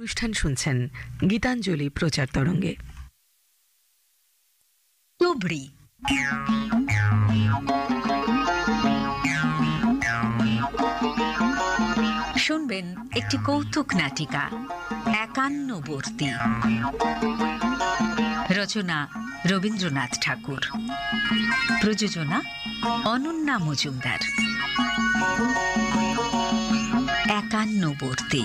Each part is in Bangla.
অনুষ্ঠান শুনছেন গীতাঞ্জলি প্রচার তরঙ্গে শুনবেন একটি কৌতুক নাটিকা একান্নবর্তী রচনা রবীন্দ্রনাথ ঠাকুর প্রযোজনা অনন্যা মজুমদার একান্নবর্তী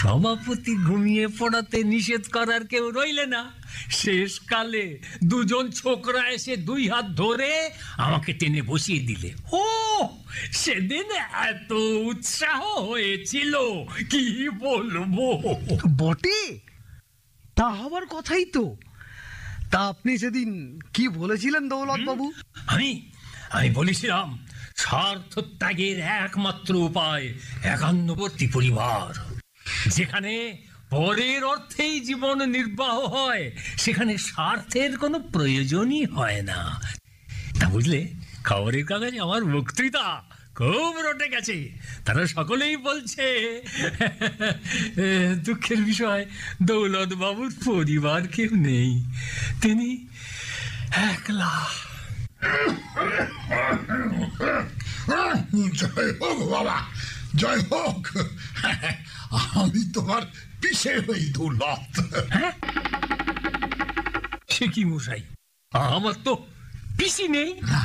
সভাপতি ঘুমিয়ে পড়াতে নিষেধ করার কেউ রইলে না শেষকালে দুজন ছোকরা এসে দুই হাত ধরে আমাকে টেনে বসিয়ে দিলে ও সেদিন এত উৎসাহ হয়েছিল কি বলবো বটে তা হবার কথাই তো তা আপনি সেদিন কি বলেছিলেন দৌলত বাবু আমি আমি বলেছিলাম স্বার্থ ত্যাগের একমাত্র উপায় একান্নবর্তী পরিবার যেখানে পরের অর্থেই জীবন নির্বাহ হয় সেখানে স্বার্থের কোনো প্রয়োজনই হয় না তা বুঝলে খবরের কাগজ আমার বক্তৃতা খুব রটে গেছে তারা সকলেই বলছে দুঃখের বিষয় দৌলত বাবুর পরিবার কেউ নেই তিনি একলা জয় হোক বাবা জয় হোক আমি তোমার পিছে হই দুলত হ্যাঁ? সে কি মশাই আমার তো পিসি নেই না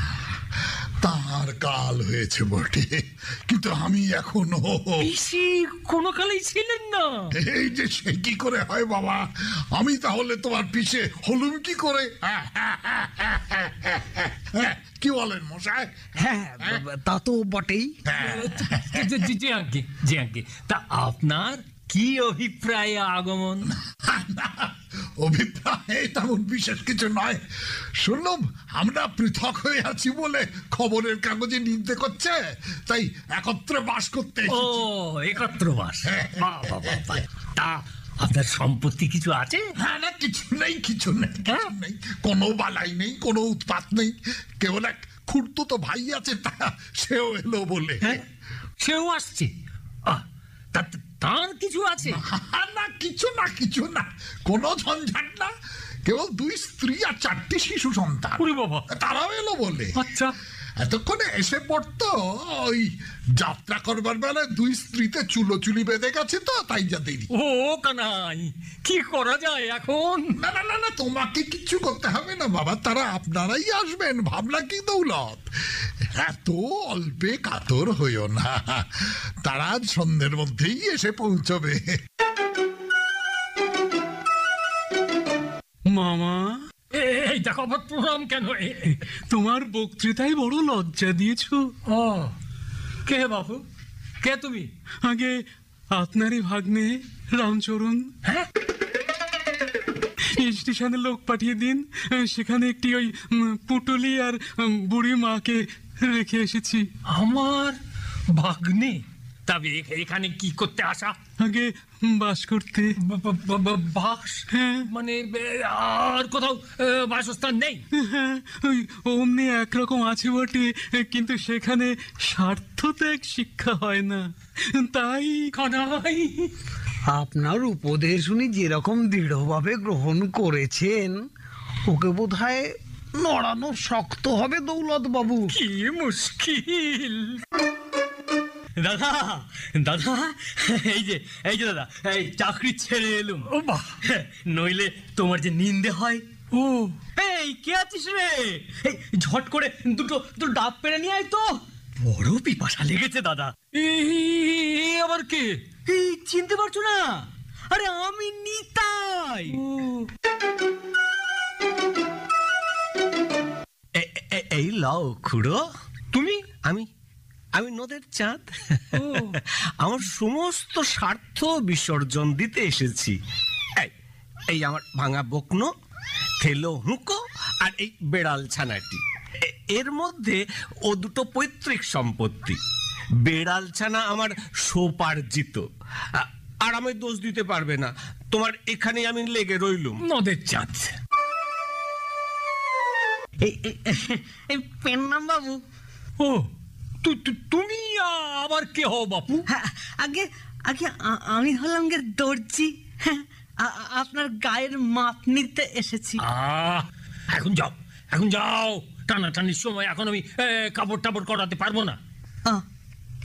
আমার কাল হয়েছে বটে কিন্তু আমি এখনো পিসি কোনো কালেই ছিলেন না এই যে সে কি করে হয় বাবা আমি তাহলে তোমার পিছে হলুম কি করে কি বলেন মশাই হ্যাঁ তা তো বটেই জি আঙ্কি জি আঙ্কি তা আপনার কি অভিপ্রায় আগমন অভিপ্রায় তেমন বিশেষ কিছু নয় শুনলাম আমরা পৃথক হয়ে আছি বলে খবরের কাগজে নিন্দে করছে তাই একত্রে বাস করতে ও একত্র বাস হ্যাঁ। তা আপনার সম্পত্তি কিছু আছে হ্যাঁ না কিছু নেই কিছু নেই হ্যাঁ? নেই কোনো বালাই নেই কোনো উৎপাত নেই কেউ এক খুঁড়তো তো ভাই আছে তা সেও এলো বলে হ্যাঁ, সেও আসছে আর কিছু আছে না কিছু না কিছু না কোনো ঝঞ্ঝাট না কেবল দুই স্ত্রী আর চারটি শিশু সন্তান তারাও এলো বলে আচ্ছা এতক্ষণে এসে পড়তো ওই যাত্রা করবার বেলায় দুই স্ত্রীতে চুলো চুলি বেঁধে গেছে তো তাই যা দেরি ও কানাই কি করা যায় এখন না না না না তোমাকে কিচ্ছু করতে হবে না বাবা তারা আপনারাই আসবেন ভাবনা কি দৌলত এত অল্পে কাতর হইও না তারা আজ সন্ধ্যের মধ্যেই এসে পৌঁছবে মামা এইটা অভদ্র নাম কেন তোমার বক্তৃতায় বড় লজ্জা দিয়েছ ও কে বাবু কে তুমি আগে আপনারই ভাগ্নে রামচরণ হ্যাঁ স্টেশনে লোক পাঠিয়ে দিন সেখানে একটি ওই পুটুলি আর বুড়ি মাকে রেখে এসেছি আমার ভাগ্নে তবে এখানে কি করতে আসা আগে বাস করতে বাস হ্যাঁ। মানে আর কোথাও বাসস্থান নেই হ্যাঁ, ওই অমনি একরকম আছে বটে কিন্তু সেখানে স্বার্থ স্বার্থত্যাগ শিক্ষা হয় না তাই খানাই আপনার উপদেশ উনি যেরকম দৃঢ়ভাবে গ্রহণ করেছেন ওকে বোধ হয় নড়ানো শক্ত হবে দৌলত বাবু কি মুশকিল দাদা দাদা এই যে এই যে দাদা এই চাকরি ছেড়ে এলুম ও বা নইলে তোমার যে নিন্দে হয় ও এই কে আছিস রে এই ঝট করে দুটো দুটো ডাব পেরে নিয়ে আয় তো বড় পিপাসা লেগেছে দাদা আবার কে চিনতে পারছো না আরে আমি নিতাই এই লাও খুড়ো তুমি আমি আমি নদের চাঁদ আমার সমস্ত স্বার্থ বিসর্জন দিতে এসেছি এই আমার ভাঙা বকনো থেলো হুঁকো আর এই বেড়াল ছানাটি এর মধ্যে ও দুটো পৈতৃক সম্পত্তি বেড়াল ছানা আমার সোপার্জিত আর আমি দোষ দিতে পারবে না তোমার এখানে আমি লেগে রইলুম নদের চাঁদ এই নাম বাবু ও তুমি আবার কে হও বাপু হ্যাঁ, আগে আগে আমি হলাম গে দর্জি হ্যাঁ, আপনার গায়ের মাপ নিতে এসেছি এখন যাও এখন যাও টানা টানির সময় এখন আমি কাপড় টাপড় করাতে পারবো না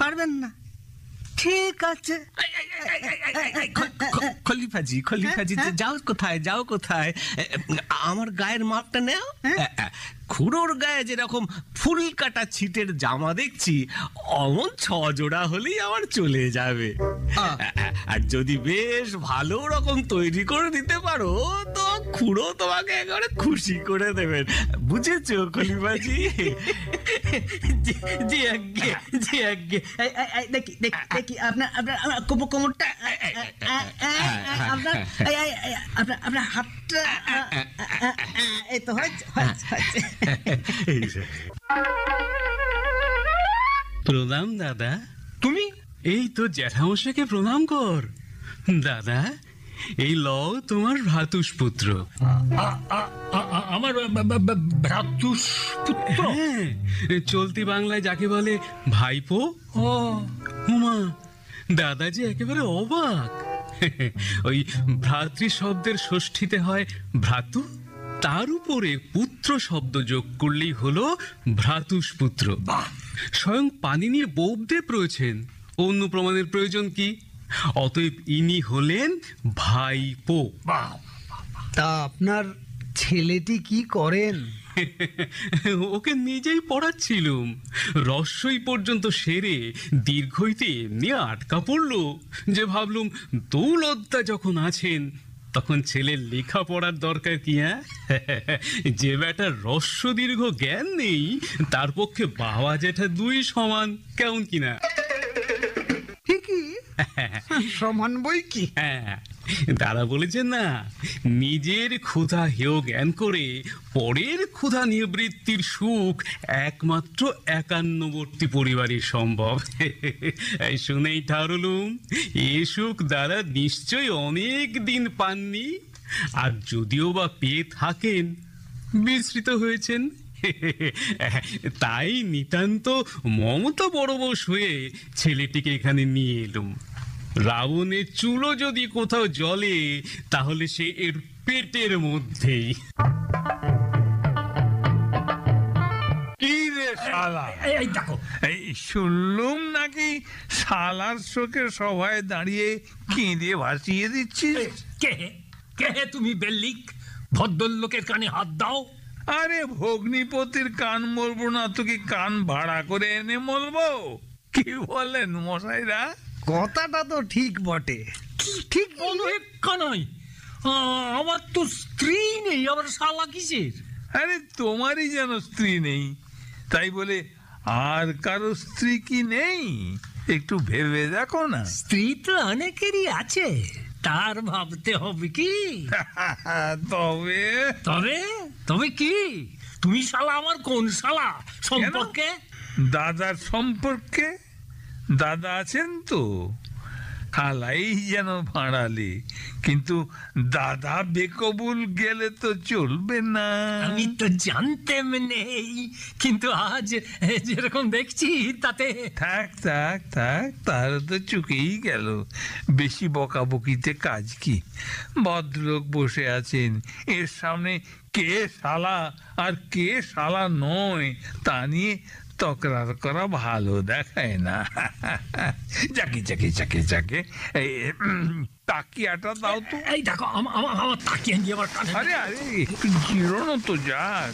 পারবেন না ঠিক আছে খলিফাজি খলিফাজি হ্যাঁ, যাও কোথায় যাও কোথায় আমার গায়ের মাপটা নেও খুড়োর গায়ে যেরকম ফুল কাটা ছিটের জামা দেখছি অমন ছজোড়া হলেই আমার চলে যাবে আর যদি বেশ ভালো রকম তৈরি করে দিতে পারো তো খুড়ো তোমাকে একেবারে খুশি করে দেবেন বুঝেছো কলিবাজি জি আজ্ঞে জি আজ্ঞে দেখি দেখি আপনার আপনার কোমর কোমরটা আপনার আপনার হাতটা এই তো হয়েছে হয়েছে প্রণাম দাদা তুমি এই তো জ্যাঠামশাকে প্রণাম কর দাদা এই লও তোমার পুত্র আমার পুত্র হ্যাঁ, চলতি বাংলায় যাকে বলে ভাইপো ও উমা দাদা যে একেবারে অবাক ওই ভ্রাতৃ শব্দের ষষ্ঠীতে হয় ভ্রাতু তার উপরে পুত্র শব্দ যোগ করলেই হলো ভ্রাতুষ্পুত্র স্বয়ং পানিনির বৌদ্ধদেব রয়েছেন অন্য প্রমাণের প্রয়োজন কি অতএব ইনি হলেন ভাই পো তা আপনার ছেলেটি কি করেন ওকে নিজেই পড়াচ্ছিলুম রস্যই পর্যন্ত সেরে দীর্ঘইতে এমনি আটকা পড়ল যে ভাবলুম দৌলদ্দা যখন আছেন তখন ছেলের পড়ার দরকার কি হ্যাঁ যে ব্যাটার রস্য দীর্ঘ জ্ঞান নেই তার পক্ষে বাবা জেঠা দুই সমান কেমন কিনা সমান বই কি হ্যাঁ দাদা বলেছেন না নিজের ক্ষুধা হেয় জ্ঞান করে পরের ক্ষুধা নিবৃত্তির সুখ একমাত্র একান্নবর্তী পরিবারে সম্ভব শুনেই ঠারুলুম এ সুখ দাদা নিশ্চয় অনেক দিন পাননি আর যদিও বা পেয়ে থাকেন বিস্মৃত হয়েছেন তাই নিতান্ত মমতা বড় বস হয়ে ছেলেটিকে এখানে নিয়ে এলুম রাবণের চুলো যদি কোথাও জলে তাহলে সে এর পেটের মধ্যেই কি শুনলুম নাকি শালার শোকে সভায় দাঁড়িয়ে কেঁদে ভাসিয়ে দিচ্ছিস কে কে তুমি বেল্লিক ভদ্রলোকের কানে হাত দাও আরে ভগ্নিপতির কান মরবো না তুই কান ভাড়া করে এনে মলবো কি বলেন মশাইরা কথাটা তো ঠিক বটে ঠিক বলো একা নয় আমার তো স্ত্রী নেই আবার শালা কিসের আরে তোমারই যেন স্ত্রী নেই তাই বলে আর কারো স্ত্রী কি নেই একটু ভেবে দেখো না স্ত্রী তো অনেকেরই আছে তার ভাবতে হবে কি তবে তবে তবে কি তুমি শালা আমার কোন শালা সম্পর্কে দাদার সম্পর্কে দাদা আছেন তো খালাই যেন ভাঁড়ালে কিন্তু দাদা বেকবুল গেলে তো চলবে না আমি তো জানতেম নেই কিন্তু আজ যেরকম দেখছি তাতে থাক থাক থাক তার তো চুকেই গেল বেশি বকাবকিতে কাজ কি ভদ্রলোক বসে আছেন এর সামনে কে শালা আর কে শালা নয় তা নিয়ে তকরার করা ভালো দেখায় না চাকি চাকি চাকি যাকে তাকিয়াটা দাও তো এই দেখো আমার তাকিয়া নিয়ে আমার আরে আরে একটু জিরোনো তো যাক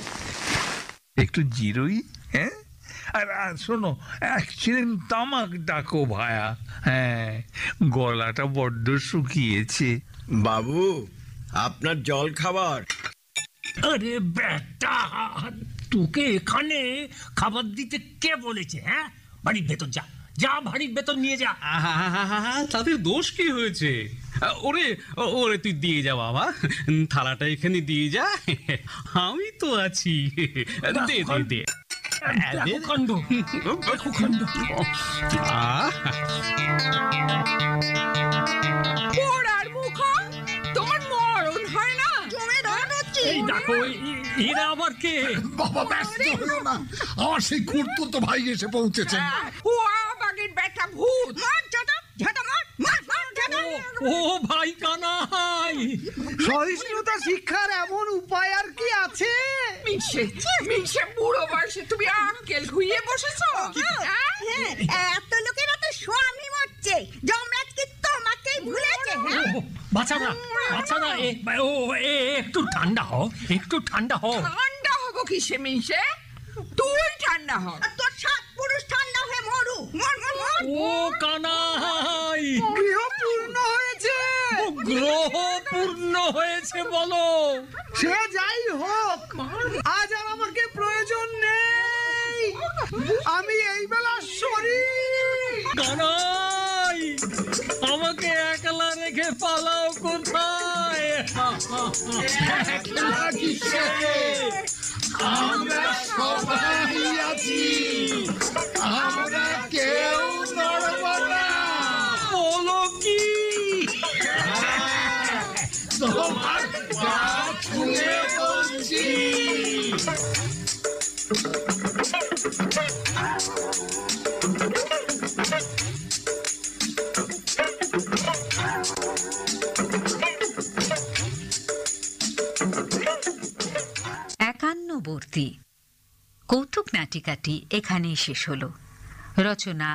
একটু জিরোই হ্যাঁ আর শোনো ছিলেন তামাক ডাকো ভায়া হ্যাঁ গলাটা বড্ড শুকিয়েছে বাবু আপনার জল খাবার আরে বেটা তোকে এখানে খাবার দিতে কে বলেছে হ্যাঁ বাড়ির ভেতর যা যা ভারী ভেতর নিয়ে যা তাতে দোষ কি হয়েছে ওরে ওরে তুই দিয়ে যা বাবা থালাটা এখানে দিয়ে যা আমি তো আছি দে দে দে খন্ড আহ এই দেখো এরা আবার কে বাবা ব্যস্ত হলো না আমার সেই কুর্তো তো ভাই এসে পৌঁছেছে ও হ্যাঁ, ভূত মার ঝাটা মার মার ও ভাই কানাই সহিষ্ণুতা শিক্ষার এমন উপায় আর কি আছে মিশে মিশে বুড়ো বয়সে তুমি আঙ্কেল হুইয়ে বসেছ হ্যাঁ? হ্যাঁ, এত লোকের তো স্বামী মরছে জম বাঁচা না এ ও এ একটু ঠান্ডা হও একটু ঠান্ডা হও ঠান্ডা হবো কিসে মিশে তুই ঠান্ডা হ তোর সাত পুরুষ ঠান্ডা হয়ে মরু মর মর মর ও কানাই গৃহপূর্ণ হয়েছে গ্রহপূর্ণ হয়েছে বলো সে যাই হোক আজ আমরা সবাই আছি আমরা কেউ নড়ব না বলো কি তোমার গা কবিতাটি এখানেই শেষ হল রচনা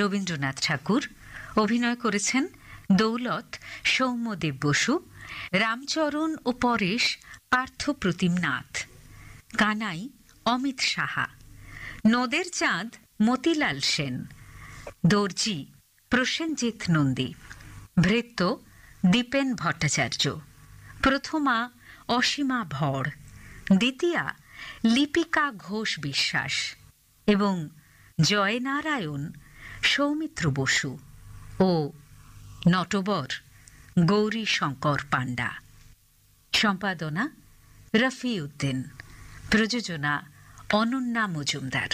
রবীন্দ্রনাথ ঠাকুর অভিনয় করেছেন দৌলত সৌম্যদেব বসু রামচরণ ও পরেশ প্রতিম নাথ কানাই অমিত সাহা নদের চাঁদ মতিলাল সেন দর্জি প্রসেনজিৎ নন্দী ভৃত্য দীপেন ভট্টাচার্য প্রথমা অসীমা ভড় দ্বিতীয়া লিপিকা ঘোষ বিশ্বাস এবং জয়নারায়ণ সৌমিত্র বসু ও নটবর গৌরী শঙ্কর পাণ্ডা সম্পাদনা রফি উদ্দিন প্রযোজনা অনন্যা মজুমদার